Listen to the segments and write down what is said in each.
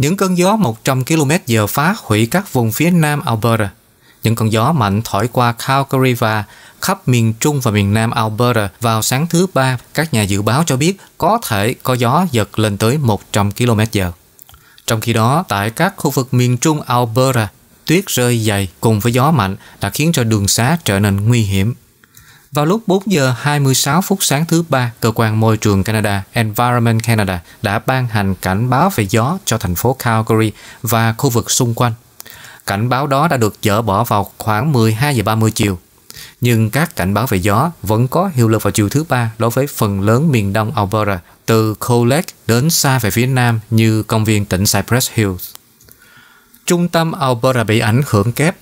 Những cơn gió 100 km/h phá hủy các vùng phía nam Alberta. Những cơn gió mạnh thổi qua Calgary và khắp miền Trung và miền Nam Alberta vào sáng thứ Ba, các nhà dự báo cho biết có thể có gió giật lên tới 100 km/h. Trong khi đó, tại các khu vực miền Trung Alberta, tuyết rơi dày cùng với gió mạnh đã khiến cho đường xá trở nên nguy hiểm. Vào lúc 4 giờ 26 phút sáng thứ ba, cơ quan môi trường Canada Environment Canada đã ban hành cảnh báo về gió cho thành phố Calgary và khu vực xung quanh. Cảnh báo đó đã được dỡ bỏ vào khoảng 12 giờ 30 chiều. Nhưng các cảnh báo về gió vẫn có hiệu lực vào chiều thứ ba đối với phần lớn miền đông Alberta, từ Cold đến xa về phía nam như công viên tỉnh Cypress Hills. Trung tâm Alberta bị ảnh hưởng kép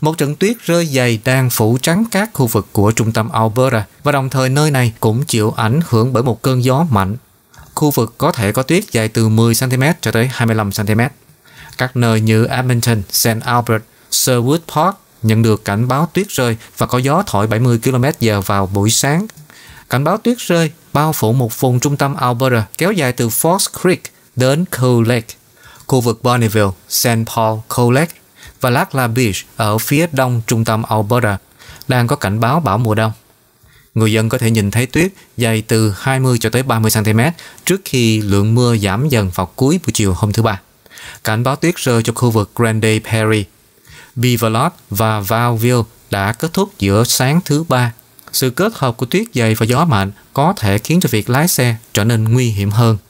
một trận tuyết rơi dày đang phủ trắng các khu vực của trung tâm Alberta và đồng thời nơi này cũng chịu ảnh hưởng bởi một cơn gió mạnh. Khu vực có thể có tuyết dài từ 10cm cho tới 25cm. Các nơi như Edmonton, St. Albert, Sherwood Park nhận được cảnh báo tuyết rơi và có gió thổi 70 km/h vào buổi sáng. Cảnh báo tuyết rơi bao phủ một vùng trung tâm Alberta kéo dài từ Fox Creek đến Cold Lake. Khu vực Bonneville, St. Paul, Cold Lake và Lakla Beach ở phía đông trung tâm Alberta đang có cảnh báo bão mùa đông. Người dân có thể nhìn thấy tuyết dày từ 20 cho tới 30 cm trước khi lượng mưa giảm dần vào cuối buổi chiều hôm thứ Ba. Cảnh báo tuyết rơi cho khu vực Grande Prairie. Beaverlot và Valville đã kết thúc giữa sáng thứ Ba. Sự kết hợp của tuyết dày và gió mạnh có thể khiến cho việc lái xe trở nên nguy hiểm hơn.